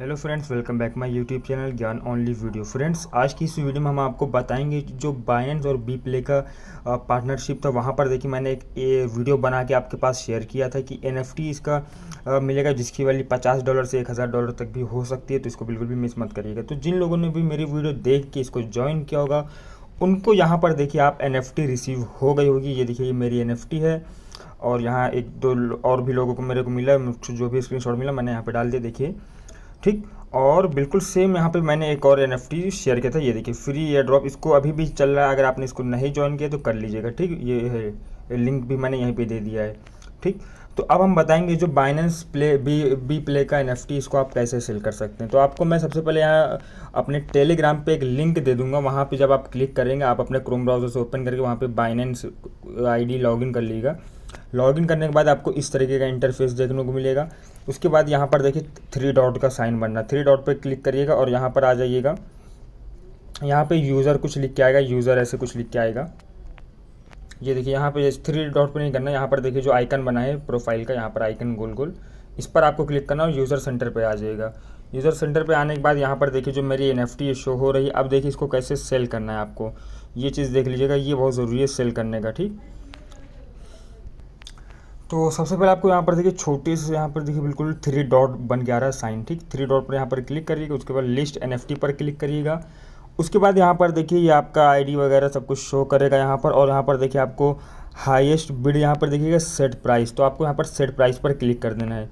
hello friends welcome back my YouTube channel Gyan only video friends आज की इस video में हम आपको बताएंगे जो बायंस और बी प्ले का पार्टनरशिप था वहाँ पर देखिए मैंने एक ए वीडियो बना के आपके पास शेयर किया था कि एन इसका आ, मिलेगा जिसकी वाली पचास डॉलर से एक हज़ार डॉलर तक भी हो सकती है तो इसको बिल्कुल भी मिस मत करिएगा तो जिन लोगों ने भी मेरी वीडियो देख के इसको ज्वाइन किया होगा उनको यहाँ पर देखिए आप एन रिसीव हो गई होगी ये देखिए ये मेरी एन है और यहाँ एक दो और भी लोगों को मेरे को मिला जो भी स्क्रीन मिला मैंने यहाँ पर डाल दिया देखिए ठीक और बिल्कुल सेम यहाँ पे मैंने एक और एन शेयर किया था ये देखिए फ्री एयर ड्रॉप इसको अभी भी चल रहा है अगर आपने इसको नहीं ज्वाइन किया तो कर लीजिएगा ठीक ये है लिंक भी मैंने यहीं पे दे दिया है ठीक तो अब हम बताएंगे जो Binance play B B play का एन इसको आप कैसे सेल कर सकते हैं तो आपको मैं सबसे पहले यहाँ अपने टेलीग्राम पे एक लिंक दे दूंगा वहाँ पे जब आप क्लिक करेंगे आप अपने क्रोम ब्राउज़र से ओपन करके वहाँ पे बाइनेंस आईडी लॉगिन कर लीजिएगा लॉगिन करने के बाद आपको इस तरीके का इंटरफेस देखने को मिलेगा उसके बाद यहाँ पर देखिए थ्री डॉट का साइन बनना थ्री डॉट पर क्लिक करिएगा और यहाँ पर आ जाइएगा यहाँ पे यूज़र कुछ लिख के आएगा यूज़र ऐसे कुछ लिख के आएगा ये देखिए यहाँ पे थ्री डॉट पर नहीं करना यहाँ पर देखिए जो आइकन बना है प्रोफाइल का यहाँ पर आइकन गोल गोल इस पर आपको क्लिक करना और यूज़र सेंटर पे आ जाएगा यूज़र सेंटर पे आने के बाद यहाँ पर देखिए जो मेरी एन एफ शो हो रही है अब देखिए इसको कैसे सेल करना है आपको ये चीज़ देख लीजिएगा ये बहुत ज़रूरी है सेल करने का ठीक तो सबसे पहले आपको यहाँ पर देखिए छोटे से यहाँ पर देखिए बिल्कुल थ्री डॉट बन गया रहा है साइन ठीक थ्री डॉट पर यहाँ पर क्लिक करिएगा उसके बाद लिस्ट एन पर क्लिक करिएगा उसके बाद यहाँ पर देखिए ये आपका आईडी वगैरह सब कुछ शो करेगा यहाँ पर और यहाँ पर देखिए आपको हाईएस्ट बिड यहाँ पर देखिएगा सेट प्राइस तो आपको यहाँ पर सेट प्राइस पर क्लिक कर देना है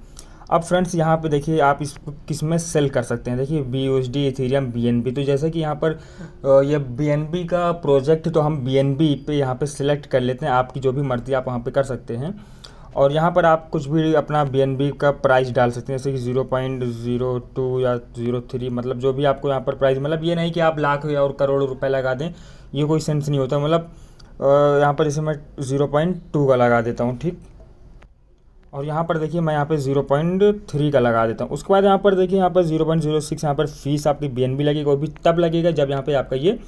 अब फ्रेंड्स यहाँ पे देखिए आप इसको किस में सेल कर सकते हैं देखिए B S D Ethereum B N B तो जैसे कि यहाँ पर ये बी एन बी का प्रोजेक्ट तो हम बी एन बी पे यहाँ पर सिलेक्ट कर लेते हैं आपकी जो भी मर्जी आप वहाँ पर कर सकते हैं और यहाँ पर आप कुछ भी अपना बी का प्राइस डाल सकते हैं जैसे कि ज़ीरो पॉइंट ज़ीरो टू या ज़ीरो थ्री मतलब जो भी आपको यहाँ पर प्राइस मतलब ये नहीं कि आप लाख या और करोड़ रुपए लगा दें ये कोई सेंस नहीं होता मतलब यहाँ पर जैसे मैं ज़ीरो पॉइंट टू का लगा देता हूँ ठीक और यहाँ पर देखिए मैं यहाँ पे जीरो पॉइंट थ्री का लगा देता हूँ उसके बाद यहाँ पर देखिए यहाँ पर जीरो पॉइंट जीरो सिक्स यहाँ पर फीस आपकी बी लगेगी वो भी तब लगेगा जब यहाँ पे आपका ये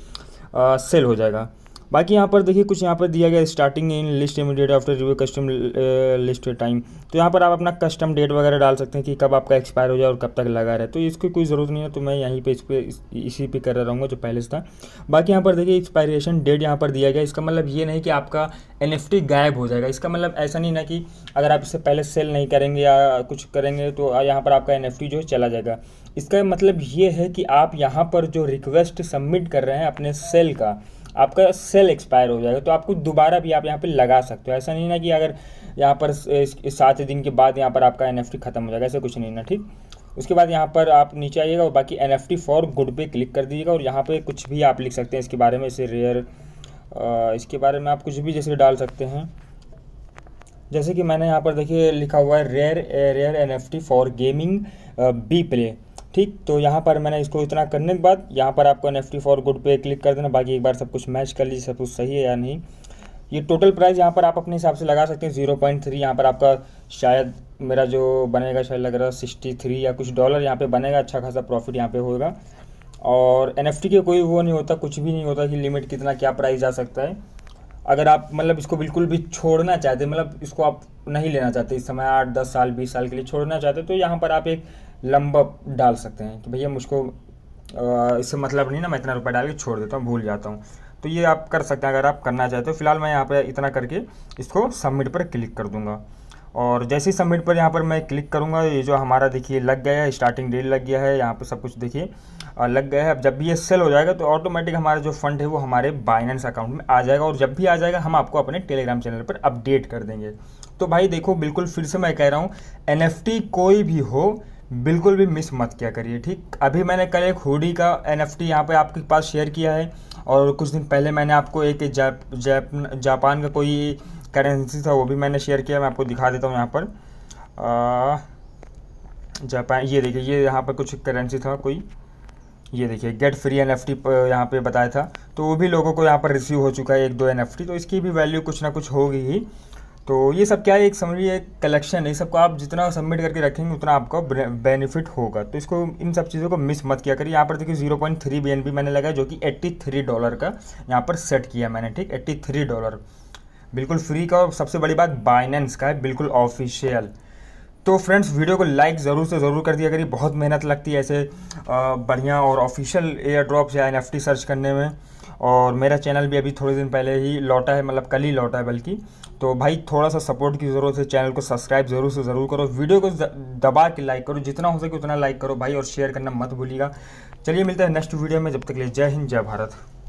आ, सेल हो जाएगा बाकी यहाँ पर देखिए कुछ यहाँ पर दिया गया starting in list immediate after review custom list time तो यहाँ पर आप अपना कस्टम डेट वगैरह डाल सकते हैं कि कब आपका एक्सपायर हो जाए और कब तक लगा रहा है तो इसकी कोई ज़रूरत नहीं है तो मैं यहीं पर इस पर इसी पे कर रहा हूँ जो पहले से था बाकी यहाँ पर देखिए एक्सपायरेशन डेट यहाँ पर दिया गया इसका मतलब ये नहीं कि आपका एन गायब हो जाएगा इसका मतलब ऐसा नहीं ना कि अगर आप इससे पहले सेल नहीं करेंगे या कुछ करेंगे तो यहाँ पर आपका एन जो है चला जाएगा इसका मतलब ये है कि आप यहाँ पर जो रिक्वेस्ट सबमिट कर रहे हैं अपने सेल का आपका सेल एक्सपायर हो जाएगा तो आपको दोबारा भी आप यहाँ पे लगा सकते हो ऐसा नहीं ना कि अगर यहाँ पर सात दिन के बाद यहाँ पर आपका एन ख़त्म हो जाएगा ऐसा कुछ नहीं ना ठीक उसके बाद यहाँ पर आप नीचे आइएगा और बाकी एन फॉर गुड पे क्लिक कर दीजिएगा और यहाँ पर कुछ भी आप लिख सकते हैं इसके बारे में इसे रेयर इसके बारे में आप कुछ भी जैसे डाल सकते हैं जैसे कि मैंने यहाँ पर देखिए लिखा हुआ है rare rare N F T for gaming B play ठीक तो यहाँ पर मैंने इसको इतना करने के बाद यहाँ पर आपको एन फॉर गुड पे क्लिक कर देना बाकी एक बार सब कुछ मैच कर लीजिए सब कुछ सही है या नहीं ये टोटल प्राइस यहाँ पर आप अपने हिसाब से लगा सकते हैं जीरो पॉइंट थ्री यहाँ पर आपका शायद मेरा जो बनेगा शायद लग रहा है सिक्सटी थ्री या कुछ डॉलर यहाँ पे बनेगा अच्छा खासा प्रॉफिट यहाँ पे होगा और एन के कोई वो नहीं होता कुछ भी नहीं होता कि लिमिट कितना क्या प्राइस जा सकता है अगर आप मतलब इसको बिल्कुल भी छोड़ना चाहते मतलब इसको आप नहीं लेना चाहते इस समय आठ दस साल बीस साल के लिए छोड़ना चाहते तो यहाँ पर आप एक लंबा डाल सकते हैं कि भैया मुझको इससे मतलब नहीं ना मैं इतना रुपया डाल के छोड़ देता हूँ भूल जाता हूँ तो ये आप कर सकते हैं अगर आप करना चाहते हो फिलहाल मैं यहाँ पर इतना करके इसको सबमिट पर क्लिक कर दूँगा और जैसे ही सबमिट पर यहाँ पर मैं क्लिक करूँगा ये जो हमारा देखिए लग गया है स्टार्टिंग डेट लग गया है यहाँ पर सब कुछ देखिए लग गया है अब जब भी ये सेल हो जाएगा तो ऑटोमेटिक हमारा जो फंड है वो हमारे बाइनेंस अकाउंट में आ जाएगा और जब भी आ जाएगा हम आपको अपने टेलीग्राम चैनल पर अपडेट कर देंगे तो भाई देखो बिल्कुल फिर से मैं कह रहा हूँ एन कोई भी हो बिल्कुल भी मिस मत किया करिए ठीक अभी मैंने कल एक हुडी का एन एफ टी यहाँ पर आपके पास शेयर किया है और कुछ दिन पहले मैंने आपको एक जैप जैप जापान का कोई करेंसी था वो भी मैंने शेयर किया मैं आपको दिखा देता हूँ यहाँ पर जापान ये देखिए ये यहाँ पर कुछ करेंसी था कोई ये देखिए get free N F T यहाँ पर बताया था तो वो भी लोगों को यहाँ पर रिसीव हो चुका है एक दो एन एफ टी तो इसकी भी वैल्यू कुछ ना कुछ होगी ही तो ये सब क्या है एक समरी एक कलेक्शन है ये सबको आप जितना सबमिट करके रखेंगे उतना आपका बेनिफिट होगा तो इसको इन सब चीज़ों को मिस मत किया करिए यहाँ पर देखिए zero point three B N B मैंने लगाया जो कि एट्टी थ्री डॉलर का यहाँ पर सेट किया मैंने ठीक एट्टी थ्री डॉलर बिल्कुल फ्री का और सबसे बड़ी बात बाइनेंस का है बिल्कुल ऑफिशियल तो फ्रेंड्स वीडियो को लाइक ज़रूर से ज़रूर कर दिया करिए बहुत मेहनत लगती है ऐसे बढ़िया और ऑफिशियल एयर ड्रॉप्स या एन सर्च करने में और मेरा चैनल भी अभी थोड़े दिन पहले ही लौटा है मतलब कल ही लौटा है बल्कि तो भाई थोड़ा सा सपोर्ट की ज़रूरत है चैनल को सब्सक्राइब जरूर से ज़रूर करो वीडियो को दबा के लाइक करो जितना हो सके उतना लाइक करो भाई और शेयर करना मत भूलिएगा चलिए मिलते हैं नेक्स्ट वीडियो में जब तक लिए जय हिंद जय भारत